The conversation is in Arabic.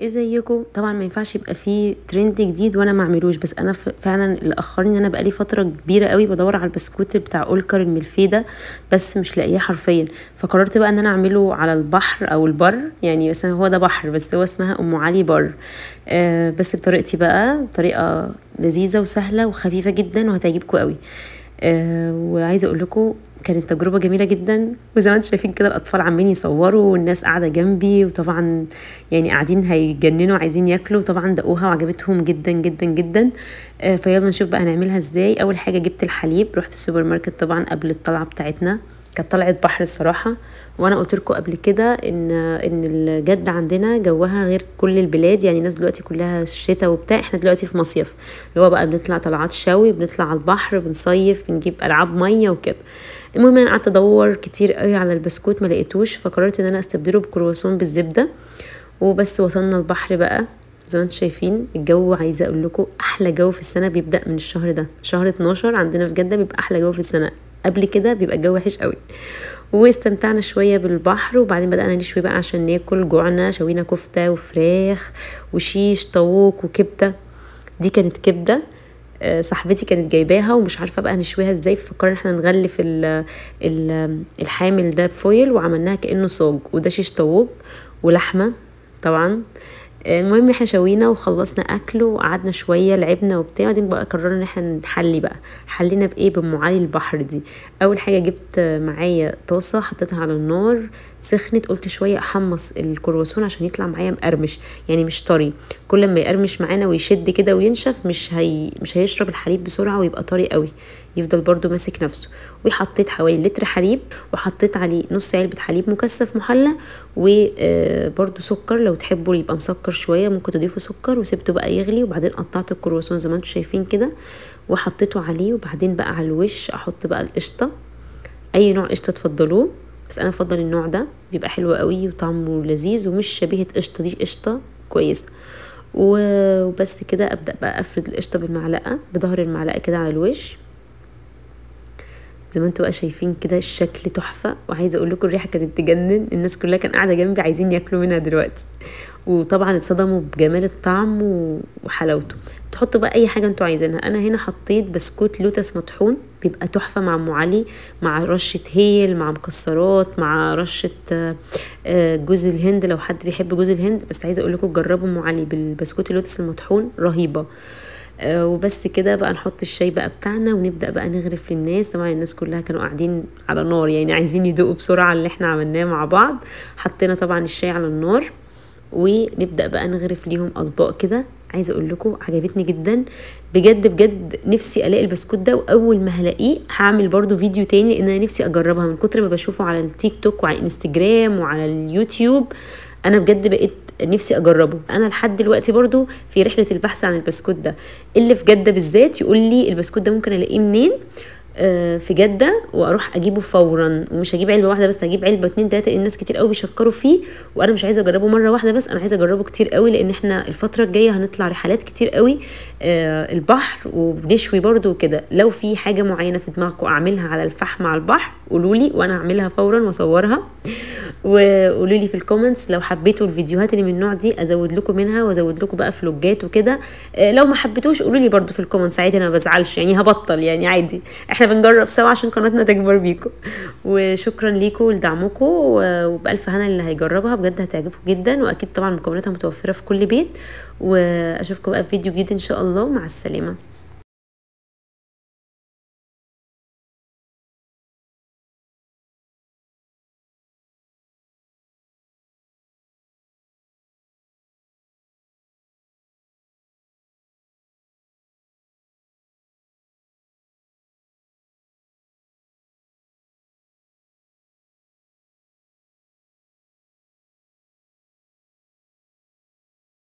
ازيكم إيه طبعا ما ينفعش يبقى فيه ترند جديد وانا ما اعملوش بس انا فعلا اللي اخرني انا بقالي فتره كبيره قوي بدور على البسكوت بتاع اولكر الملفيدة ده بس مش لاقيه حرفيا فقررت بقى ان انا اعمله على البحر او البر يعني بس هو ده بحر بس هو اسمها ام علي بر آه بس بطريقتي بقى طريقه لذيذه وسهله وخفيفه جدا وهتعجبكم قوي آه، وعايزه اقول لكم كانت تجربه جميله جدا وزي ما انتم شايفين كده الاطفال عمالين يصوروا والناس قاعده جنبي وطبعا يعني قاعدين هيتجننوا عايزين ياكلوا طبعا دقوها وعجبتهم جدا جدا جدا آه، فيلا نشوف بقى هنعملها ازاي اول حاجه جبت الحليب رحت السوبر ماركت طبعا قبل الطلعه بتاعتنا كانت طلعت بحر الصراحة وانا قلت لكم قبل كده ان ان الجد عندنا جوها غير كل البلاد يعني الناس دلوقتي كلها شتاء وبتاع احنا دلوقتي في مصيف اللي هو بقى بنطلع طلعات شوي بنطلع على البحر بنصيف بنجيب العاب ميه وكده المهم انا قعدت ادور كتير قوي على البسكوت ما لقيتوش فقررت ان انا استبدله بكرواسون بالزبده وبس وصلنا البحر بقى زي ما انتم شايفين الجو عايزه اقول لكم احلى جو في السنه بيبدا من الشهر ده شهر 12 عندنا في جده بيبقى احلى جو في السنه قبل كده بيبقى الجو وحش قوي واستمتعنا شوية بالبحر وبعدين بدأنا نشوي بقى عشان ناكل جوعنا شوينا كفتة وفراخ وشيش طاووق وكبدة دي كانت كبدة آه، صاحبتي كانت جايباها ومش عارفه بقى هنشويها ازاي فكرنا احنا نغلف الـ الـ الحامل ده بفويل وعملناها كانه صاج وده شيش طاووق ولحمه طبعا المهم احنا شوينا وخلصنا اكل وقعدنا شويه لعبنا وبتاع وبعدين بقى قررنا ان احنا نحلي بقى حلينا بايه بام علي البحر دي اول حاجه جبت معايا طاسه حطيتها على النار سخنت قلت شويه احمص الكرواسون عشان يطلع معايا مقرمش يعني مش طري كل ما يقرمش معانا ويشد كده وينشف مش هي مش هيشرب الحليب بسرعه ويبقى طري قوي يفضل برده ماسك نفسه وحطيت حوالي لتر حليب وحطيت عليه نص علبه حليب مكثف محلى وبرده آه، سكر لو تحبوا يبقى مسكر شويه ممكن تضيفوا سكر وسبته بقى يغلي وبعدين قطعت الكرواسون زي ما انتم شايفين كده وحطيته عليه وبعدين بقى على الوش احط بقى القشطه اي نوع قشطه تفضلوه بس انا افضل النوع ده بيبقى حلو قوي وطعمه لذيذ ومش شبيهه قشطه دي قشطه كويسه وبس كده ابدا بقى افرد القشطه بالمعلقه بظهر المعلقه كده على الوش زي ما انتوا بقى شايفين كده الشكل تحفه وعايزه اقول لكم الريحه كانت تجنن الناس كلها كانت قاعده جنبي عايزين ياكلوا منها دلوقتي وطبعا اتصدموا بجمال الطعم وحلاوته تحطوا بقى اي حاجه انتوا عايزينها انا هنا حطيت بسكوت لوتس مطحون بيبقى تحفه مع ام علي مع رشه هيل مع مكسرات مع رشه آه، جوز الهند لو حد بيحب جوز الهند بس عايزه اقول لكم جربوا ام علي بالبسكوت اللوتس المطحون رهيبه آه، وبس كده بقى نحط الشاي بقى بتاعنا ونبدا بقى نغرف للناس طبعا الناس كلها كانوا قاعدين على نار يعني عايزين يدوقوا بسرعه اللي احنا عملناه مع بعض حطينا طبعا الشاي على النار ونبدا بقى نغرف ليهم اطباق كده عايزه اقول لكم عجبتني جدا بجد بجد نفسي الاقي البسكوت ده واول ما هلاقيه هعمل برده فيديو تاني لان انا نفسي اجربها من كتر ما بشوفه على التيك توك وعلى الانستجرام وعلى اليوتيوب انا بجد بقيت نفسي اجربه انا لحد دلوقتي برضو في رحله البحث عن البسكوت ده اللي في جده بالذات يقول لي البسكوت ده ممكن الاقيه منين آه، في جدة واروح اجيبه فورا ومش هجيب علبة واحدة بس هجيب علبة اتنين تلاتة لان الناس كتير قوي بيشكروا فيه وانا مش عايزة اجربه مرة واحدة بس انا عايزة اجربه كتير قوي لان احنا الفترة الجاية هنطلع رحلات كتير قوي آه، البحر وبنشوي برده وكده لو في حاجة معينة في دماغكم اعملها على الفحم على البحر قولولي وانا هعملها فورا واصورها وقولوا لي في الكومنتس لو حبيتوا الفيديوهات اللي من النوع دي ازود لكم منها وازود لكم بقى فلوجات وكده آه، لو ما حبيتوش قولوا لي برده في الكومنتس عادي انا ما بزعلش يعني هبطل يعني عادي احنا بنجرب سوا عشان قناتنا تكبر بيكم وشكرا ليكم لدعمكم وبالف هنا اللي هيجربها بجد هتعجبكم جدا واكيد طبعا مكوناتها متوفره في كل بيت واشوفكم بقى في فيديو جديد ان شاء الله مع السلامه